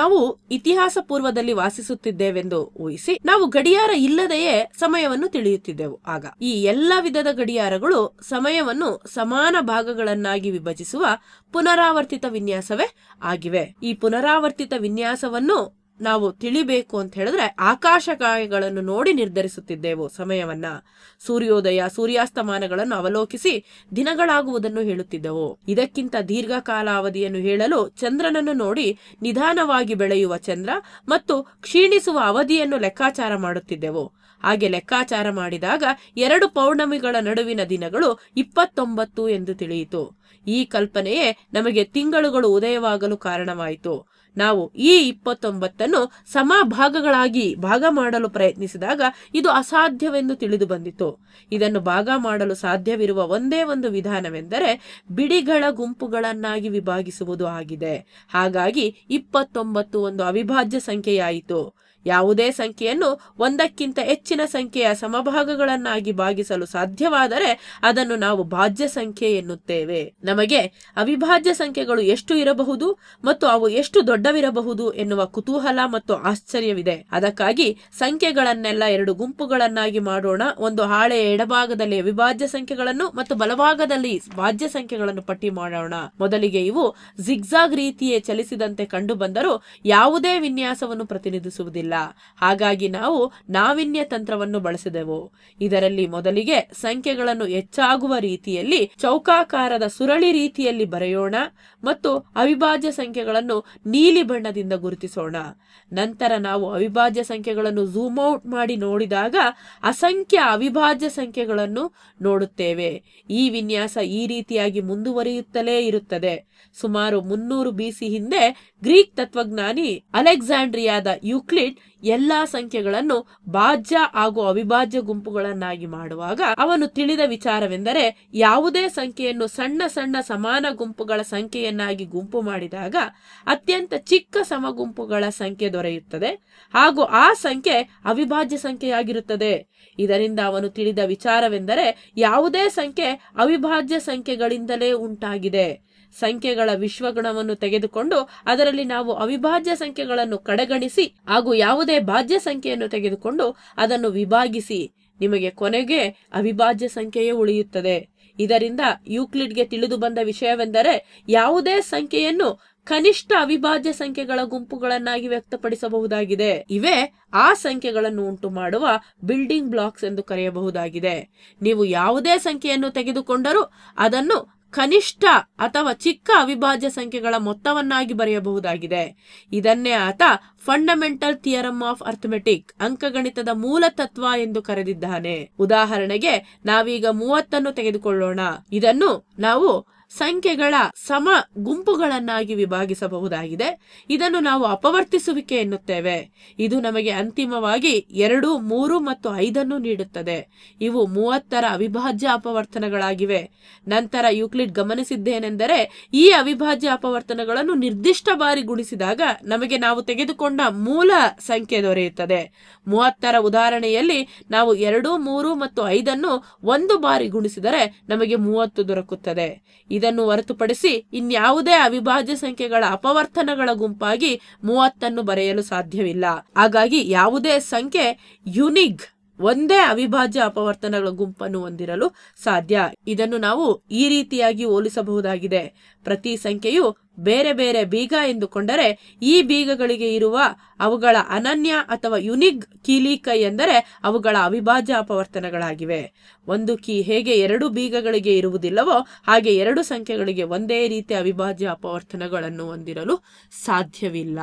ನಾವು ಇತಿಹಾಸ ಪೂರ್ವದಲ್ಲಿ ವಾಸಿಸುತ್ತಿದ್ದೇವೆಂದು ಊಹಿಸಿ ನಾವು ಗಡಿಯಾರ ಇಲ್ಲದೆಯೇ ಸಮಯವನ್ನು ತಿಳಿಯುತ್ತಿದ್ದೆವು ಆಗ ಈ ಎಲ್ಲ ವಿಧದ ಗಡಿಯಾರಗಳು ಸಮಯವನ್ನು ಸಮಾನ ಭಾಗಗಳನ್ನಾಗಿ ವಿಭಜಿಸುವ ಪುನರಾವರ್ತಿತ ವಿನ್ಯಾಸವೇ ಆಗಿವೆ ಈ ಪುನರಾವರ್ತಿತ ವಿನ್ಯಾಸವನ್ನು ನಾವು ತಿಳಿಬೇಕು ಅಂತ ಹೇಳಿದ್ರೆ ಆಕಾಶಗಾಯಗಳನ್ನು ನೋಡಿ ನಿರ್ಧರಿಸುತ್ತಿದ್ದೆವು ಸಮಯವನ್ನ ಸೂರ್ಯೋದಯ ಸೂರ್ಯಾಸ್ತಮಾನಗಳನ್ನು ಅವಲೋಕಿಸಿ ದಿನಗಳಾಗುವುದನ್ನು ಹೇಳುತ್ತಿದ್ದೆವು ಇದಕ್ಕಿಂತ ದೀರ್ಘಕಾಲ ಅವಧಿಯನ್ನು ಹೇಳಲು ಚಂದ್ರನನ್ನು ನೋಡಿ ನಿಧಾನವಾಗಿ ಬೆಳೆಯುವ ಚಂದ್ರ ಮತ್ತು ಕ್ಷೀಣಿಸುವ ಅವಧಿಯನ್ನು ಲೆಕ್ಕಾಚಾರ ಮಾಡುತ್ತಿದ್ದೆವು ಹಾಗೆ ಲೆಕ್ಕಾಚಾರ ಮಾಡಿದಾಗ ಎರಡು ಪೌರ್ಣಮಿಗಳ ನಡುವಿನ ದಿನಗಳು ಇಪ್ಪತ್ತೊಂಬತ್ತು ಎಂದು ತಿಳಿಯಿತು ಈ ಕಲ್ಪನೆಯೇ ನಮಗೆ ತಿಂಗಳುಗಳು ಉದಯವಾಗಲು ಕಾರಣವಾಯಿತು ನಾವು ಈ ಇಪ್ಪತ್ತೊಂಬತ್ತನ್ನು ಸಮ ಭಾಗಗಳಾಗಿ ಭಾಗ ಮಾಡಲು ಪ್ರಯತ್ನಿಸಿದಾಗ ಇದು ಅಸಾಧ್ಯವೆಂದು ತಿಳಿದು ಬಂದಿತು ಇದನ್ನು ಭಾಗ ಮಾಡಲು ಸಾಧ್ಯವಿರುವ ಒಂದೇ ಒಂದು ವಿಧಾನವೆಂದರೆ ಬಿಡಿಗಳ ಗುಂಪುಗಳನ್ನಾಗಿ ವಿಭಾಗಿಸುವುದು ಆಗಿದೆ ಹಾಗಾಗಿ ಇಪ್ಪತ್ತೊಂಬತ್ತು ಒಂದು ಅವಿಭಾಜ್ಯ ಸಂಖ್ಯೆಯಾಯಿತು ಯಾವುದೇ ಸಂಖ್ಯೆಯನ್ನು ಒಂದಕ್ಕಿಂತ ಹೆಚ್ಚಿನ ಸಂಖ್ಯೆಯ ಸಮಭಾಗಗಳನ್ನಾಗಿ ಭಾಗಿಸಲು ಸಾಧ್ಯವಾದರೆ ಅದನ್ನು ನಾವು ಭಾಜ್ಯ ಸಂಖ್ಯೆ ಎನ್ನುತ್ತೇವೆ ನಮಗೆ ಅವಿಭಾಜ್ಯ ಸಂಖ್ಯೆಗಳು ಎಷ್ಟು ಇರಬಹುದು ಮತ್ತು ಅವು ಎಷ್ಟು ದೊಡ್ಡವಿರಬಹುದು ಎನ್ನುವ ಕುತೂಹಲ ಮತ್ತು ಆಶ್ಚರ್ಯವಿದೆ ಅದಕ್ಕಾಗಿ ಸಂಖ್ಯೆಗಳನ್ನೆಲ್ಲ ಎರಡು ಗುಂಪುಗಳನ್ನಾಗಿ ಮಾಡೋಣ ಒಂದು ಹಾಳೆಯ ಎಡಭಾಗದಲ್ಲಿ ಅವಿಭಾಜ್ಯ ಸಂಖ್ಯೆಗಳನ್ನು ಮತ್ತು ಬಲಭಾಗದಲ್ಲಿ ಭಾಜ್ಯ ಸಂಖ್ಯೆಗಳನ್ನು ಪಟ್ಟಿ ಮಾಡೋಣ ಮೊದಲಿಗೆ ಇವು ಜಿಗ್ಜಾಗ್ ರೀತಿಯೇ ಚಲಿಸಿದಂತೆ ಕಂಡುಬಂದರೂ ಯಾವುದೇ ವಿನ್ಯಾಸವನ್ನು ಪ್ರತಿನಿಧಿಸುವುದಿಲ್ಲ ಹಾಗಾಗಿ ನಾವು ನಾವಿನ್ಯ ತಂತ್ರವನ್ನು ಬಳಸಿದೆವು ಇದರಲ್ಲಿ ಮೊದಲಿಗೆ ಸಂಖ್ಯೆಗಳನ್ನು ಹೆಚ್ಚಾಗುವ ರೀತಿಯಲ್ಲಿ ಚೌಕಾಕಾರದ ಸುರಳಿ ರೀತಿಯಲ್ಲಿ ಬರೆಯೋಣ ಮತ್ತು ಅವಿಭಾಜ್ಯ ಸಂಖ್ಯೆಗಳನ್ನು ನೀಲಿ ಬಣ್ಣದಿಂದ ಗುರುತಿಸೋಣ ನಂತರ ನಾವು ಅವಿಭಾಜ್ಯ ಸಂಖ್ಯೆಗಳನ್ನು ಝೂಮ್ ಔಟ್ ಮಾಡಿ ನೋಡಿದಾಗ ಅಸಂಖ್ಯ ಅವಿಭಾಜ್ಯ ಸಂಖ್ಯೆಗಳನ್ನು ನೋಡುತ್ತೇವೆ ಈ ವಿನ್ಯಾಸ ಈ ರೀತಿಯಾಗಿ ಮುಂದುವರಿಯುತ್ತಲೇ ಇರುತ್ತದೆ ಸುಮಾರು ಮುನ್ನೂರು ಬಿಸಿ ಹಿಂದೆ ಗ್ರೀಕ್ ತತ್ವಜ್ಞಾನಿ ಅಲೆಕ್ಸಾಂಡ್ರಿಯಾದ ಯುಕ್ಲಿಡ್ ಎಲ್ಲ ಸಂಖ್ಯೆಗಳನ್ನು ಭಾಜ್ಯ ಹಾಗೂ ಅವಿಭಾಜ್ಯ ಗುಂಪುಗಳನ್ನಾಗಿ ಮಾಡುವಾಗ ಅವನು ತಿಳಿದ ವಿಚಾರವೆಂದರೆ ಯಾವುದೇ ಸಂಖ್ಯೆಯನ್ನು ಸಣ್ಣ ಸಣ್ಣ ಸಮಾನ ಗುಂಪುಗಳ ಸಂಖ್ಯೆಯನ್ನಾಗಿ ಗುಂಪು ಮಾಡಿದಾಗ ಅತ್ಯಂತ ಚಿಕ್ಕ ಸಮಗುಂಪುಗಳ ಸಂಖ್ಯೆ ದೊರೆಯುತ್ತದೆ ಹಾಗೂ ಆ ಸಂಖ್ಯೆ ಅವಿಭಾಜ್ಯ ಸಂಖ್ಯೆಯಾಗಿರುತ್ತದೆ ಇದರಿಂದ ಅವನು ತಿಳಿದ ವಿಚಾರವೆಂದರೆ ಯಾವುದೇ ಸಂಖ್ಯೆ ಅವಿಭಾಜ್ಯ ಸಂಖ್ಯೆಗಳಿಂದಲೇ ಉಂಟಾಗಿದೆ ಸಂಖ್ಯೆಗಳ ವಿಶ್ವಗುಣವನ್ನು ತೆಗೆದುಕೊಂಡು ಅದರಲ್ಲಿ ನಾವು ಅವಿಭಾಜ್ಯ ಸಂಖ್ಯೆಗಳನ್ನು ಕಡೆಗಣಿಸಿ ಹಾಗೂ ಯಾವುದೇ ಭಾಜ್ಯ ಸಂಖ್ಯೆಯನ್ನು ತೆಗೆದುಕೊಂಡು ಅದನ್ನು ವಿಭಾಗಿಸಿ ನಿಮಗೆ ಕೊನೆಗೆ ಅವಿಭಾಜ್ಯ ಸಂಖ್ಯೆಯೇ ಉಳಿಯುತ್ತದೆ ಇದರಿಂದ ಯೂಕ್ಲಿಡ್ಗೆ ತಿಳಿದು ಬಂದ ವಿಷಯವೆಂದರೆ ಯಾವುದೇ ಸಂಖ್ಯೆಯನ್ನು ಕನಿಷ್ಠ ಅವಿಭಾಜ್ಯ ಸಂಖ್ಯೆಗಳ ಗುಂಪುಗಳನ್ನಾಗಿ ವ್ಯಕ್ತಪಡಿಸಬಹುದಾಗಿದೆ ಇವೇ ಆ ಸಂಖ್ಯೆಗಳನ್ನು ಉಂಟು ಮಾಡುವ ಬಿಲ್ಡಿಂಗ್ ಬ್ಲಾಕ್ಸ್ ಎಂದು ಕರೆಯಬಹುದಾಗಿದೆ ನೀವು ಯಾವುದೇ ಸಂಖ್ಯೆಯನ್ನು ತೆಗೆದುಕೊಂಡರೂ ಅದನ್ನು ಕನಿಷ್ಠ ಅಥವಾ ಚಿಕ್ಕ ಅವಿಭಾಜ್ಯ ಸಂಖ್ಯೆಗಳ ಮೊತ್ತವನ್ನಾಗಿ ಬರೆಯಬಹುದಾಗಿದೆ ಇದನ್ನೇ ಆತ ಫಂಡಮೆಂಟಲ್ ಥಿಯರಮ್ ಆಫ್ ಅರ್ಥಮೆಟಿಕ್ ಅಂಕಗಣಿತದ ಮೂಲ ತತ್ವ ಎಂದು ಕರೆದಿದ್ದಾನೆ ಉದಾಹರಣೆಗೆ ನಾವೀಗ ಮೂವತ್ತನ್ನು ತೆಗೆದುಕೊಳ್ಳೋಣ ಇದನ್ನು ನಾವು ಸಂಖ್ಯೆಗಳ ಸಮ ಗುಂಪುಗಳನ್ನಾಗಿ ವಿಭಾಗಿಸಬಹುದಾಗಿದೆ ಇದನ್ನು ನಾವು ಅಪವರ್ತಿಸುವಿಕೆ ಎನ್ನುತ್ತೇವೆ ಇದು ನಮಗೆ ಅಂತಿಮವಾಗಿ ಎರಡು ಮೂರು ಮತ್ತು ಐದನ್ನು ನೀಡುತ್ತದೆ ಇವು ಮೂವತ್ತರ ಅವಿಭಾಜ್ಯ ಅಪವರ್ತನಗಳಾಗಿವೆ ನಂತರ ಯುಕ್ಲಿಡ್ ಗಮನಿಸಿದ್ದೇನೆಂದರೆ ಈ ಅವಿಭಾಜ್ಯ ಅಪವರ್ತನಗಳನ್ನು ನಿರ್ದಿಷ್ಟ ಬಾರಿ ಗುಣಿಸಿದಾಗ ನಮಗೆ ನಾವು ತೆಗೆದುಕೊಂಡ ಮೂಲ ಸಂಖ್ಯೆ ದೊರೆಯುತ್ತದೆ ಮೂವತ್ತರ ಉದಾಹರಣೆಯಲ್ಲಿ ನಾವು ಎರಡು ಮೂರು ಮತ್ತು ಐದನ್ನು ಒಂದು ಬಾರಿ ಗುಣಿಸಿದರೆ ನಮಗೆ ಮೂವತ್ತು ದೊರಕುತ್ತದೆ ಇದನ್ನು ಹೊರತುಪಡಿಸಿ ಇನ್ಯಾವುದೇ ಅವಿಭಾಜ್ಯ ಸಂಖ್ಯೆಗಳ ಅಪವರ್ತನಗಳ ಗುಂಪಾಗಿ ಮೂವತ್ತನ್ನು ಬರೆಯಲು ಸಾಧ್ಯವಿಲ್ಲ ಹಾಗಾಗಿ ಯಾವುದೇ ಸಂಖ್ಯೆ ಯುನಿಗ್ ಒಂದೇ ಅವಿಭಾಜ್ಯ ಅಪವರ್ತನಗಳ ಗುಂಪನ್ನು ಹೊಂದಿರಲು ಸಾಧ್ಯ ಇದನ್ನು ನಾವು ಈ ರೀತಿಯಾಗಿ ಹೋಲಿಸಬಹುದಾಗಿದೆ ಪ್ರತಿ ಸಂಖ್ಯೆಯು ಬೇರೆ ಬೇರೆ ಬೀಗ ಎಂದುಕೊಂಡರೆ ಈ ಬೀಗಗಳಿಗೆ ಇರುವ ಅವುಗಳ ಅನನ್ಯ ಅಥವಾ ಯುನಿಕ್ ಕೀಲಿ ಕೈ ಎಂದರೆ ಅವುಗಳ ಅವಿಭಾಜ್ಯ ಅಪವರ್ತನಗಳಾಗಿವೆ ಒಂದು ಕೀ ಹೇಗೆ ಎರಡು ಬೀಗಗಳಿಗೆ ಇರುವುದಿಲ್ಲವೋ ಹಾಗೆ ಎರಡು ಸಂಖ್ಯೆಗಳಿಗೆ ಒಂದೇ ರೀತಿಯ ಅವಿಭಾಜ್ಯ ಅಪವರ್ತನಗಳನ್ನು ಹೊಂದಿರಲು ಸಾಧ್ಯವಿಲ್ಲ